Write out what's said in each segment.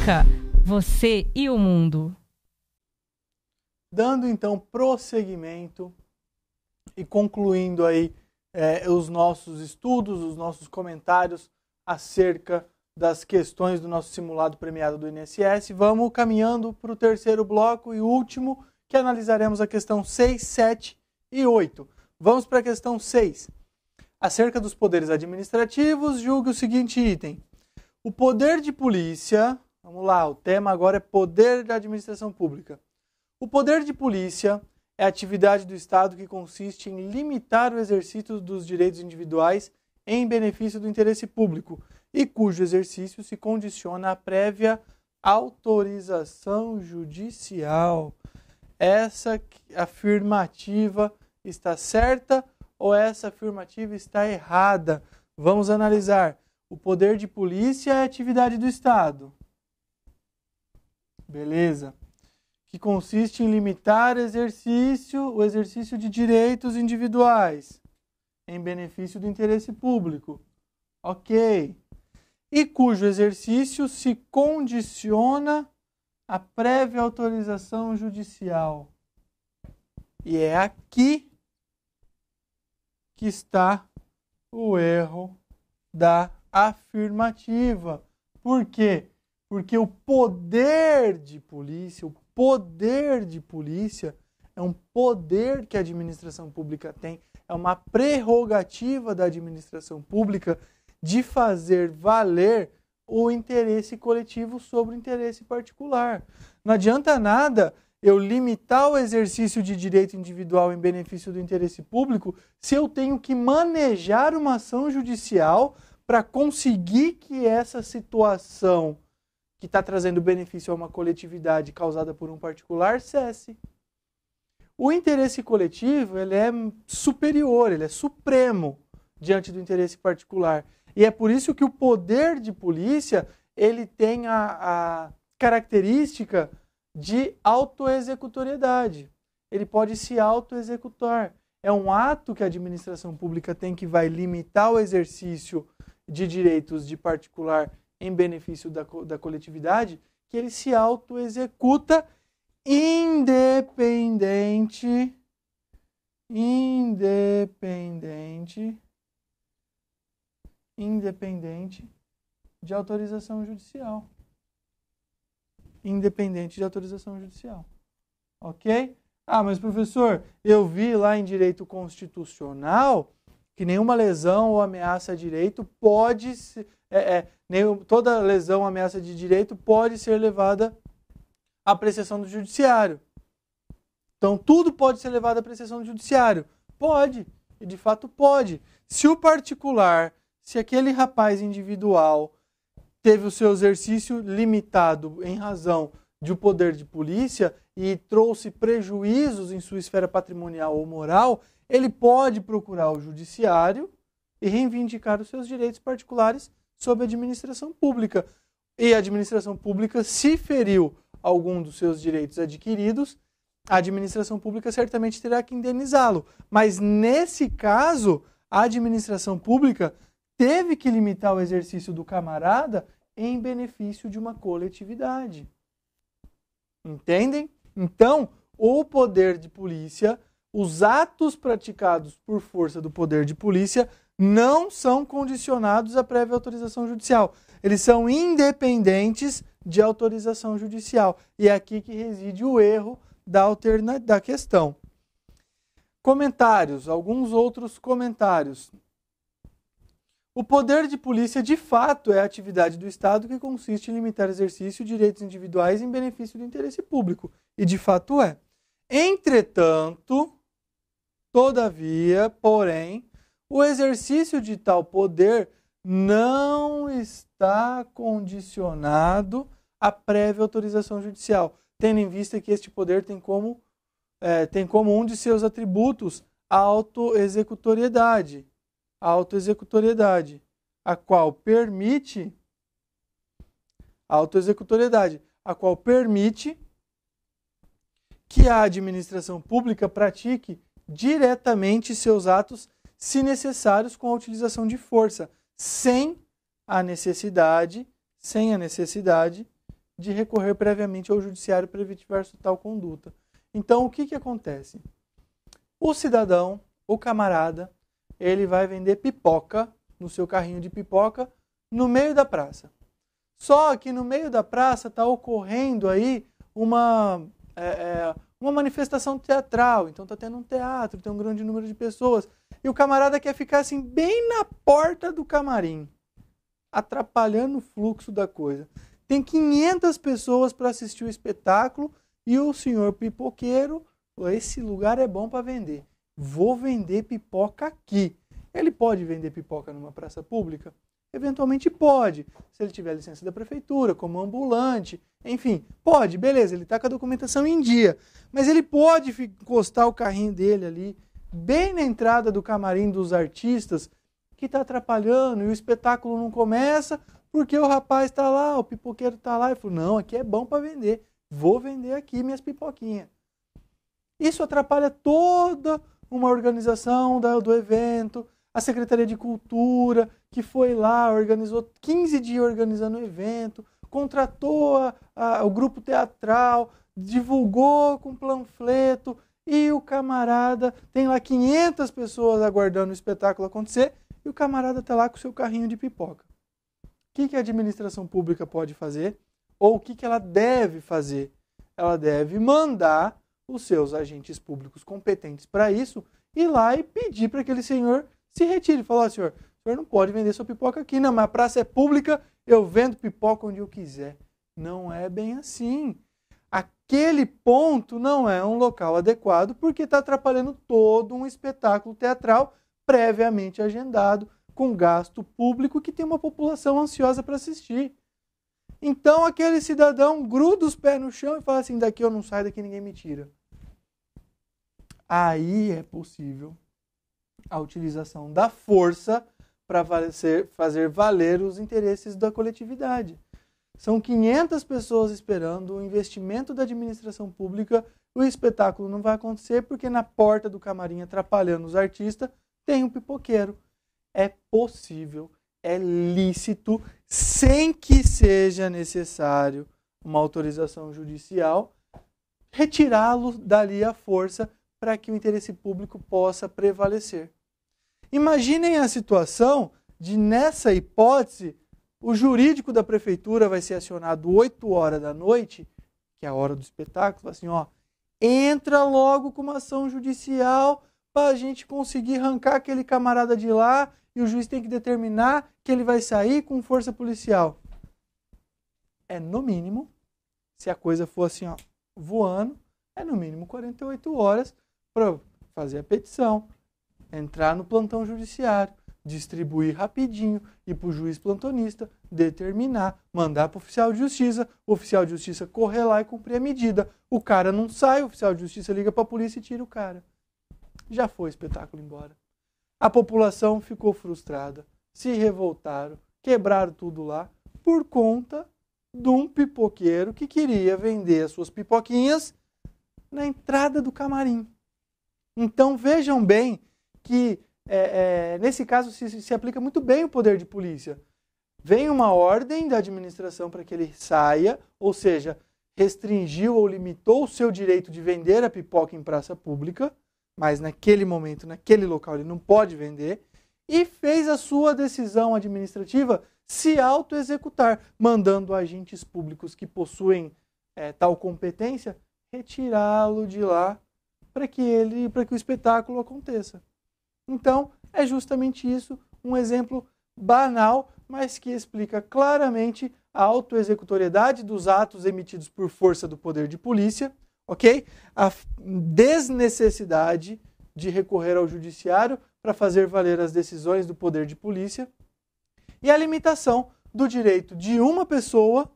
música, você e o mundo. Dando então prosseguimento e concluindo aí é, os nossos estudos, os nossos comentários acerca das questões do nosso simulado premiado do INSS, vamos caminhando para o terceiro bloco e último, que analisaremos a questão 6, 7 e 8. Vamos para a questão 6. Acerca dos poderes administrativos, julgue o seguinte item. O poder de polícia Vamos lá, o tema agora é poder da administração pública. O poder de polícia é a atividade do Estado que consiste em limitar o exercício dos direitos individuais em benefício do interesse público e cujo exercício se condiciona à prévia autorização judicial. Essa afirmativa está certa ou essa afirmativa está errada? Vamos analisar. O poder de polícia é a atividade do Estado beleza? Que consiste em limitar exercício, o exercício de direitos individuais em benefício do interesse público. OK. E cujo exercício se condiciona à prévia autorização judicial. E é aqui que está o erro da afirmativa. Por quê? Porque o poder de polícia, o poder de polícia, é um poder que a administração pública tem, é uma prerrogativa da administração pública de fazer valer o interesse coletivo sobre o interesse particular. Não adianta nada eu limitar o exercício de direito individual em benefício do interesse público se eu tenho que manejar uma ação judicial para conseguir que essa situação que está trazendo benefício a uma coletividade causada por um particular, cesse. O interesse coletivo ele é superior, ele é supremo diante do interesse particular. E é por isso que o poder de polícia ele tem a, a característica de autoexecutoriedade. Ele pode se autoexecutar. É um ato que a administração pública tem que vai limitar o exercício de direitos de particular em benefício da, da coletividade, que ele se auto-executa independente, independente, independente de autorização judicial. Independente de autorização judicial. Ok? Ah, mas professor, eu vi lá em direito constitucional que nenhuma lesão ou ameaça a direito pode ser é, é, nenhum, toda lesão, ameaça de direito pode ser levada à apreciação do judiciário. Então, tudo pode ser levado à apreciação do judiciário. Pode, e de fato pode. Se o particular, se aquele rapaz individual teve o seu exercício limitado em razão de um poder de polícia e trouxe prejuízos em sua esfera patrimonial ou moral, ele pode procurar o judiciário e reivindicar os seus direitos particulares sobre a administração pública. E a administração pública, se feriu algum dos seus direitos adquiridos, a administração pública certamente terá que indenizá-lo. Mas nesse caso, a administração pública teve que limitar o exercício do camarada em benefício de uma coletividade. Entendem? Então, o poder de polícia, os atos praticados por força do poder de polícia não são condicionados à prévia autorização judicial. Eles são independentes de autorização judicial. E é aqui que reside o erro da, alterna da questão. Comentários, alguns outros comentários. O poder de polícia, de fato, é a atividade do Estado que consiste em limitar exercício de direitos individuais em benefício do interesse público. E de fato é. Entretanto, todavia, porém, o exercício de tal poder não está condicionado à prévia autorização judicial, tendo em vista que este poder tem como, é, tem como um de seus atributos a autoexecutoriedade, a autoexecutoriedade, a qual permite a autoexecutoriedade, a qual permite que a administração pública pratique diretamente seus atos se necessários, com a utilização de força, sem a necessidade, sem a necessidade de recorrer previamente ao judiciário para evitivar tal conduta. Então, o que, que acontece? O cidadão, o camarada, ele vai vender pipoca no seu carrinho de pipoca no meio da praça. Só que no meio da praça está ocorrendo aí uma, é, é, uma manifestação teatral, então está tendo um teatro, tem um grande número de pessoas. E o camarada quer ficar assim, bem na porta do camarim, atrapalhando o fluxo da coisa. Tem 500 pessoas para assistir o espetáculo e o senhor pipoqueiro, esse lugar é bom para vender. Vou vender pipoca aqui. Ele pode vender pipoca numa praça pública? Eventualmente pode, se ele tiver licença da prefeitura, como ambulante, enfim, pode, beleza, ele está com a documentação em dia. Mas ele pode encostar o carrinho dele ali, bem na entrada do camarim dos artistas, que está atrapalhando e o espetáculo não começa porque o rapaz está lá, o pipoqueiro está lá e falou: não, aqui é bom para vender, vou vender aqui minhas pipoquinhas. Isso atrapalha toda uma organização do evento, a Secretaria de Cultura, que foi lá, organizou 15 dias organizando o evento, contratou a, a, o grupo teatral, divulgou com panfleto e o camarada tem lá 500 pessoas aguardando o espetáculo acontecer e o camarada está lá com o seu carrinho de pipoca. O que, que a administração pública pode fazer? Ou o que, que ela deve fazer? Ela deve mandar os seus agentes públicos competentes para isso ir lá e pedir para aquele senhor se retire. Falar, senhor, senhor não pode vender sua pipoca aqui, não, mas a praça é pública, eu vendo pipoca onde eu quiser. Não é bem assim. Aquele ponto não é um local adequado porque está atrapalhando todo um espetáculo teatral previamente agendado, com gasto público que tem uma população ansiosa para assistir. Então aquele cidadão gruda os pés no chão e fala assim: daqui eu não saio, daqui ninguém me tira. Aí é possível a utilização da força para fazer valer os interesses da coletividade. São 500 pessoas esperando o investimento da administração pública. O espetáculo não vai acontecer porque na porta do camarim, atrapalhando os artistas, tem um pipoqueiro. É possível, é lícito, sem que seja necessário uma autorização judicial, retirá-lo dali à força para que o interesse público possa prevalecer. Imaginem a situação de, nessa hipótese, o jurídico da prefeitura vai ser acionado 8 horas da noite, que é a hora do espetáculo, assim, ó, entra logo com uma ação judicial para a gente conseguir arrancar aquele camarada de lá e o juiz tem que determinar que ele vai sair com força policial. É no mínimo, se a coisa for assim, ó, voando, é no mínimo 48 horas para fazer a petição, entrar no plantão judiciário, distribuir rapidinho e para o juiz plantonista determinar, mandar para o oficial de justiça, o oficial de justiça correr lá e cumprir a medida. O cara não sai, o oficial de justiça liga para a polícia e tira o cara. Já foi o espetáculo embora. A população ficou frustrada, se revoltaram, quebraram tudo lá por conta de um pipoqueiro que queria vender as suas pipoquinhas na entrada do camarim. Então vejam bem que, é, é, nesse caso, se, se aplica muito bem o poder de polícia. Vem uma ordem da administração para que ele saia, ou seja, restringiu ou limitou o seu direito de vender a pipoca em praça pública, mas naquele momento, naquele local, ele não pode vender, e fez a sua decisão administrativa se autoexecutar, mandando agentes públicos que possuem é, tal competência retirá-lo de lá para que ele, para que o espetáculo aconteça. Então, é justamente isso, um exemplo banal, mas que explica claramente a autoexecutoriedade dos atos emitidos por força do poder de polícia, ok? A desnecessidade de recorrer ao judiciário para fazer valer as decisões do poder de polícia e a limitação do direito de uma pessoa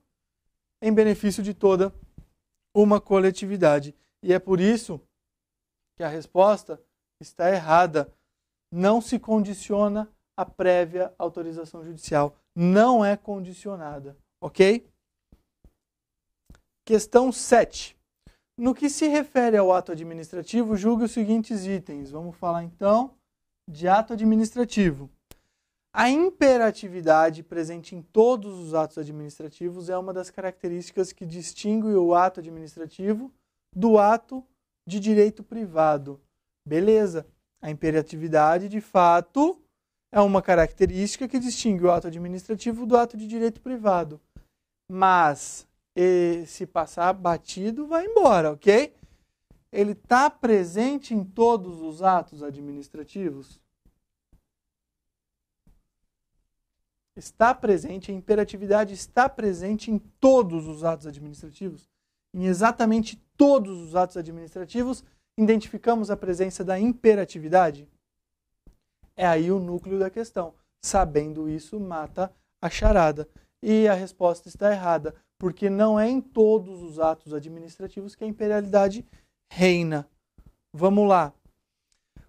em benefício de toda uma coletividade. E é por isso que a resposta está errada não se condiciona à prévia autorização judicial. Não é condicionada, ok? Questão 7. No que se refere ao ato administrativo, julgue os seguintes itens. Vamos falar então de ato administrativo. A imperatividade presente em todos os atos administrativos é uma das características que distingue o ato administrativo do ato de direito privado. Beleza? A imperatividade, de fato, é uma característica que distingue o ato administrativo do ato de direito privado. Mas se passar batido, vai embora, ok? Ele está presente em todos os atos administrativos? Está presente, a imperatividade está presente em todos os atos administrativos? Em exatamente todos os atos administrativos, identificamos a presença da imperatividade? É aí o núcleo da questão. Sabendo isso, mata a charada. E a resposta está errada, porque não é em todos os atos administrativos que a imperialidade reina. Vamos lá.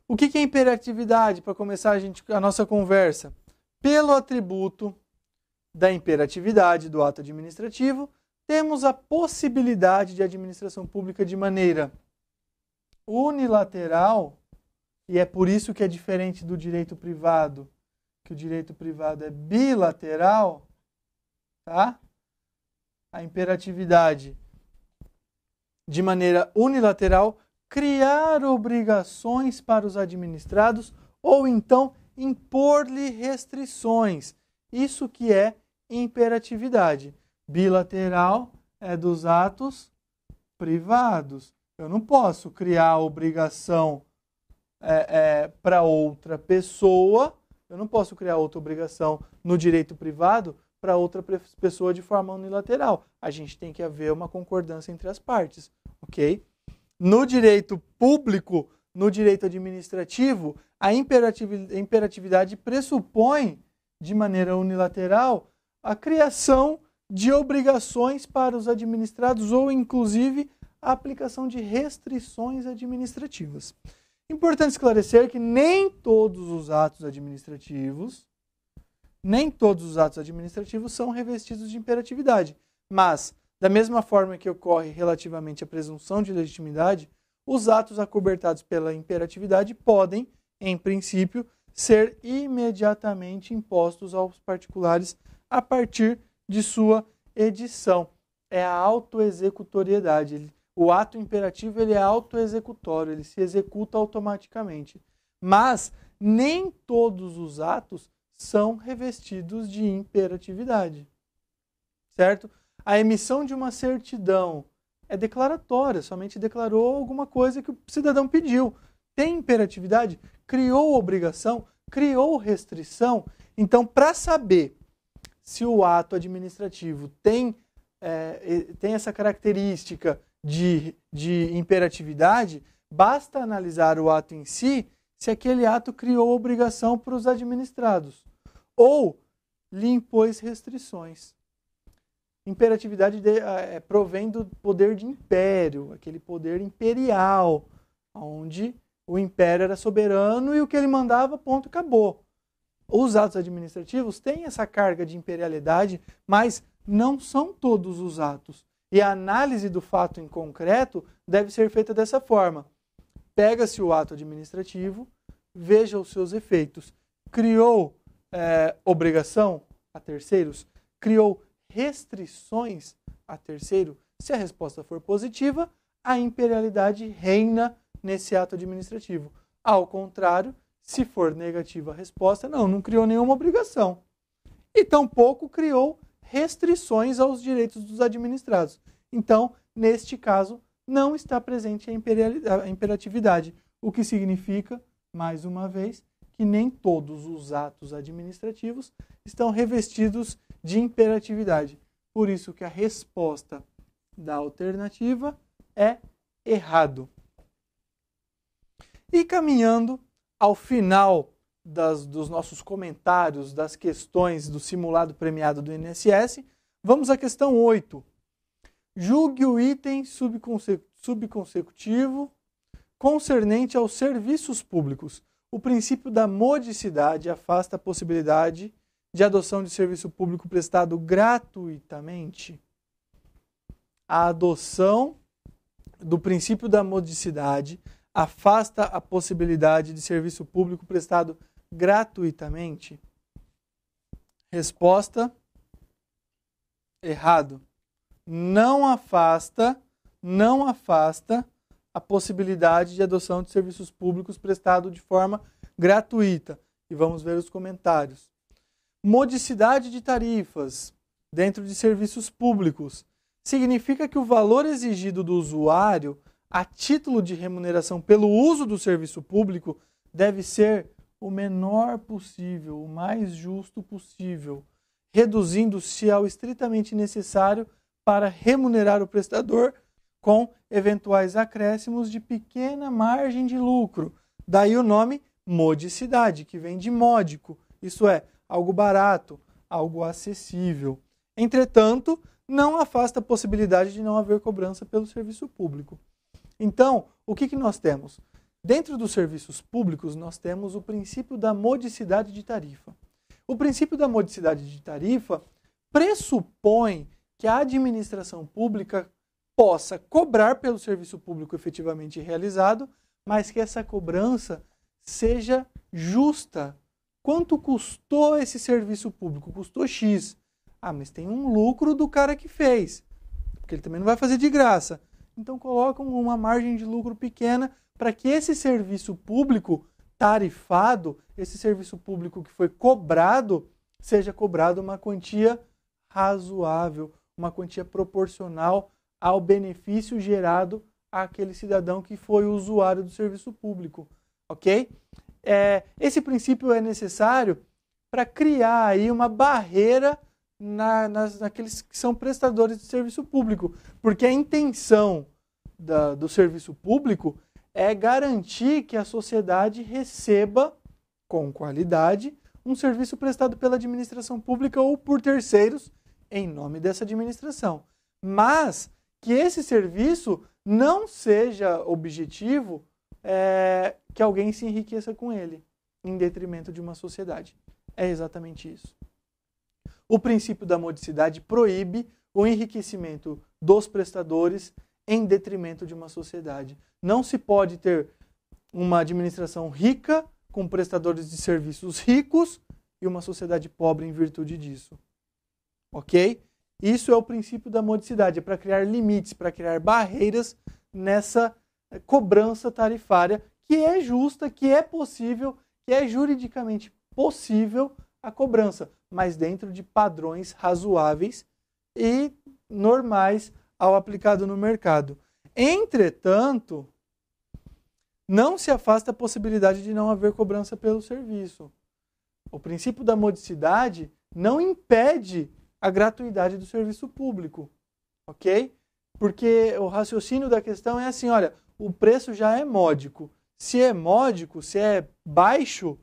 O que é imperatividade? Para começar a, gente, a nossa conversa. Pelo atributo da imperatividade do ato administrativo, temos a possibilidade de administração pública de maneira unilateral, e é por isso que é diferente do direito privado, que o direito privado é bilateral, tá? A imperatividade de maneira unilateral criar obrigações para os administrados ou então impor-lhe restrições. Isso que é imperatividade. Bilateral é dos atos privados. Eu não posso criar obrigação é, é, para outra pessoa, eu não posso criar outra obrigação no direito privado para outra pessoa de forma unilateral. A gente tem que haver uma concordância entre as partes, ok? No direito público, no direito administrativo, a imperatividade pressupõe, de maneira unilateral, a criação de obrigações para os administrados ou, inclusive, a aplicação de restrições administrativas. Importante esclarecer que nem todos os atos administrativos, nem todos os atos administrativos são revestidos de imperatividade, mas da mesma forma que ocorre relativamente à presunção de legitimidade, os atos acobertados pela imperatividade podem, em princípio, ser imediatamente impostos aos particulares a partir de sua edição. É a autoexecutoriedade. O ato imperativo ele é autoexecutório, ele se executa automaticamente. Mas nem todos os atos são revestidos de imperatividade. Certo? A emissão de uma certidão é declaratória, somente declarou alguma coisa que o cidadão pediu. Tem imperatividade? Criou obrigação? Criou restrição? Então, para saber se o ato administrativo tem, é, tem essa característica de, de imperatividade, basta analisar o ato em si se aquele ato criou obrigação para os administrados ou lhe impôs restrições. Imperatividade de, é, provém do poder de império, aquele poder imperial, onde o império era soberano e o que ele mandava, ponto, acabou. Os atos administrativos têm essa carga de imperialidade, mas não são todos os atos. E a análise do fato em concreto deve ser feita dessa forma: pega-se o ato administrativo, veja os seus efeitos. Criou é, obrigação a terceiros? Criou restrições a terceiro? Se a resposta for positiva, a imperialidade reina nesse ato administrativo. Ao contrário, se for negativa a resposta, não, não criou nenhuma obrigação. E tampouco criou restrições aos direitos dos administrados. Então, neste caso, não está presente a imperatividade, o que significa, mais uma vez, que nem todos os atos administrativos estão revestidos de imperatividade. Por isso que a resposta da alternativa é errado. E caminhando ao final das, dos nossos comentários, das questões do simulado premiado do INSS, vamos à questão 8. Julgue o item subconsecutivo concernente aos serviços públicos. O princípio da modicidade afasta a possibilidade de adoção de serviço público prestado gratuitamente. A adoção do princípio da modicidade afasta a possibilidade de serviço público prestado gratuitamente? Resposta: errado. Não afasta, não afasta a possibilidade de adoção de serviços públicos prestado de forma gratuita. E vamos ver os comentários. Modicidade de tarifas dentro de serviços públicos significa que o valor exigido do usuário a título de remuneração pelo uso do serviço público deve ser o menor possível, o mais justo possível, reduzindo-se ao estritamente necessário para remunerar o prestador com eventuais acréscimos de pequena margem de lucro. Daí o nome modicidade, que vem de módico, Isso é, algo barato, algo acessível. Entretanto, não afasta a possibilidade de não haver cobrança pelo serviço público. Então, o que, que nós temos? Dentro dos serviços públicos, nós temos o princípio da modicidade de tarifa. O princípio da modicidade de tarifa pressupõe que a administração pública possa cobrar pelo serviço público efetivamente realizado, mas que essa cobrança seja justa. Quanto custou esse serviço público? Custou X. Ah, mas tem um lucro do cara que fez, porque ele também não vai fazer de graça. Então colocam uma margem de lucro pequena para que esse serviço público tarifado, esse serviço público que foi cobrado, seja cobrado uma quantia razoável, uma quantia proporcional ao benefício gerado àquele cidadão que foi usuário do serviço público, ok? É, esse princípio é necessário para criar aí uma barreira na, nas, naqueles que são prestadores de serviço público, porque a intenção da, do serviço público é garantir que a sociedade receba com qualidade um serviço prestado pela administração pública ou por terceiros em nome dessa administração. Mas que esse serviço não seja objetivo é, que alguém se enriqueça com ele, em detrimento de uma sociedade. É exatamente isso. O princípio da modicidade proíbe o enriquecimento dos prestadores em detrimento de uma sociedade. Não se pode ter uma administração rica, com prestadores de serviços ricos, e uma sociedade pobre em virtude disso. Ok? Isso é o princípio da modicidade, é para criar limites, para criar barreiras nessa eh, cobrança tarifária que é justa, que é possível, que é juridicamente possível a cobrança, mas dentro de padrões razoáveis e normais ao aplicado no mercado. Entretanto, não se afasta a possibilidade de não haver cobrança pelo serviço. O princípio da modicidade não impede a gratuidade do serviço público, ok? Porque o raciocínio da questão é assim, olha, o preço já é módico. Se é módico, se é baixo,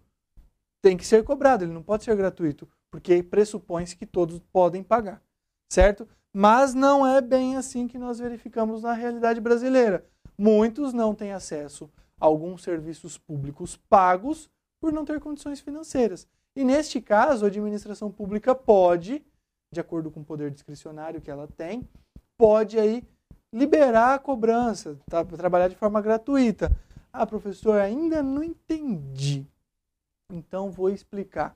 tem que ser cobrado, ele não pode ser gratuito, porque pressupõe-se que todos podem pagar, certo? Mas não é bem assim que nós verificamos na realidade brasileira. Muitos não têm acesso a alguns serviços públicos pagos por não ter condições financeiras. E neste caso, a administração pública pode, de acordo com o poder discricionário que ela tem, pode aí liberar a cobrança, tá? trabalhar de forma gratuita. Ah, professor, ainda não entendi. Então vou explicar.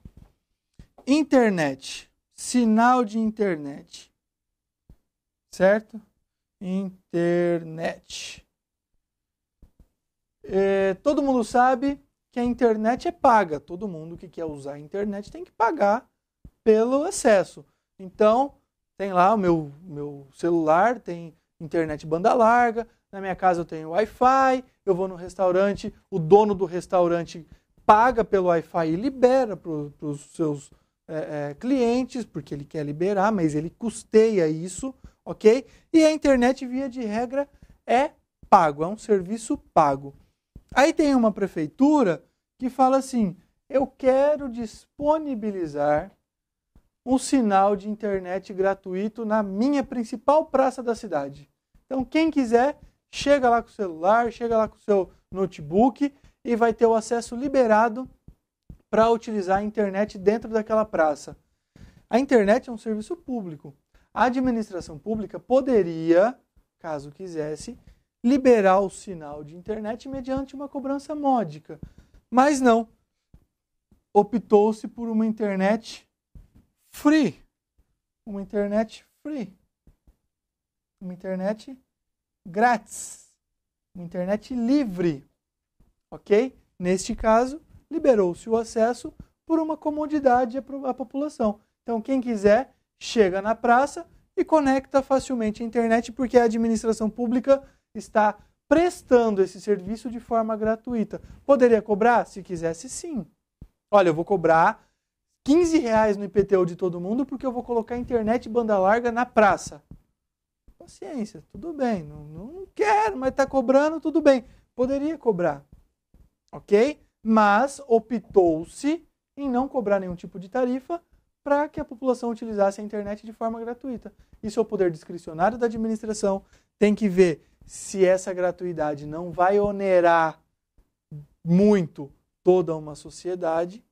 Internet, sinal de internet certo? Internet. É, todo mundo sabe que a internet é paga. Todo mundo que quer usar a internet tem que pagar pelo acesso. Então, tem lá o meu, meu celular, tem internet banda larga, na minha casa eu tenho Wi-Fi, eu vou no restaurante, o dono do restaurante paga pelo Wi-Fi e libera para os seus é, é, clientes, porque ele quer liberar, mas ele custeia isso ok? E a internet, via de regra, é pago, é um serviço pago. Aí tem uma prefeitura que fala assim: eu quero disponibilizar um sinal de internet gratuito na minha principal praça da cidade. Então, quem quiser, chega lá com o celular, chega lá com o seu notebook e vai ter o acesso liberado para utilizar a internet dentro daquela praça. A internet é um serviço público a administração pública poderia, caso quisesse, liberar o sinal de internet mediante uma cobrança módica. Mas não. Optou-se por uma internet free. Uma internet free. Uma internet grátis. Uma internet livre. Ok? Neste caso, liberou-se o acesso por uma comodidade à população. Então, quem quiser chega na praça e conecta facilmente à internet, porque a administração pública está prestando esse serviço de forma gratuita. Poderia cobrar? Se quisesse, sim. Olha, eu vou cobrar 15 reais no IPTU de todo mundo porque eu vou colocar internet banda larga na praça. Paciência, tudo bem. Não, não quero, mas está cobrando, tudo bem. Poderia cobrar, ok? Mas optou-se em não cobrar nenhum tipo de tarifa para que a população utilizasse a internet de forma gratuita. Isso é o poder discricionário da administração. Tem que ver se essa gratuidade não vai onerar muito toda uma sociedade,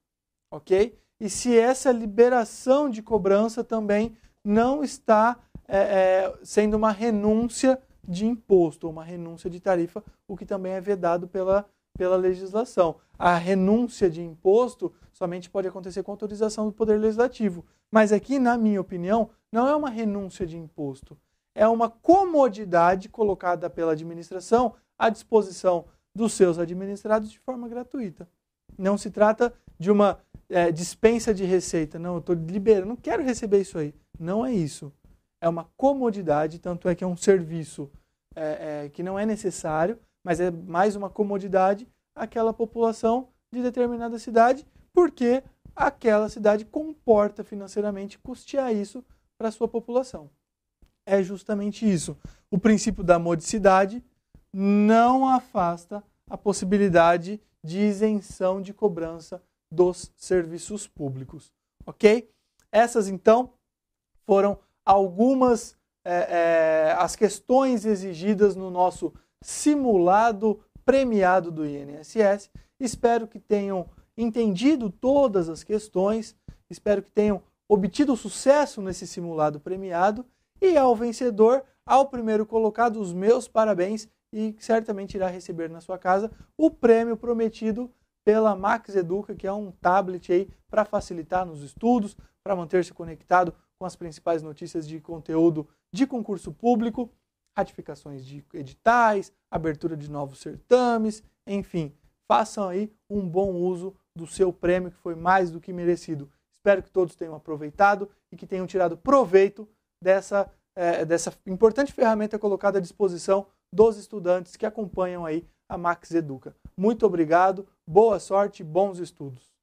ok? E se essa liberação de cobrança também não está é, é, sendo uma renúncia de imposto, uma renúncia de tarifa, o que também é vedado pela pela legislação. A renúncia de imposto somente pode acontecer com autorização do Poder Legislativo. Mas aqui, na minha opinião, não é uma renúncia de imposto. É uma comodidade colocada pela administração à disposição dos seus administrados de forma gratuita. Não se trata de uma é, dispensa de receita. Não, eu estou liberando, não quero receber isso aí. Não é isso. É uma comodidade, tanto é que é um serviço é, é, que não é necessário, mas é mais uma comodidade aquela população de determinada cidade, porque aquela cidade comporta financeiramente custear isso para a sua população. É justamente isso. O princípio da modicidade não afasta a possibilidade de isenção de cobrança dos serviços públicos. Ok? Essas, então, foram algumas é, é, as questões exigidas no nosso simulado premiado do INSS. Espero que tenham entendido todas as questões, espero que tenham obtido sucesso nesse simulado premiado e ao vencedor, ao primeiro colocado, os meus parabéns e certamente irá receber na sua casa o prêmio prometido pela Max Educa, que é um tablet aí para facilitar nos estudos, para manter-se conectado com as principais notícias de conteúdo de concurso público ratificações de editais, abertura de novos certames, enfim, façam aí um bom uso do seu prêmio que foi mais do que merecido. Espero que todos tenham aproveitado e que tenham tirado proveito dessa, é, dessa importante ferramenta colocada à disposição dos estudantes que acompanham aí a Max Educa. Muito obrigado, boa sorte, bons estudos.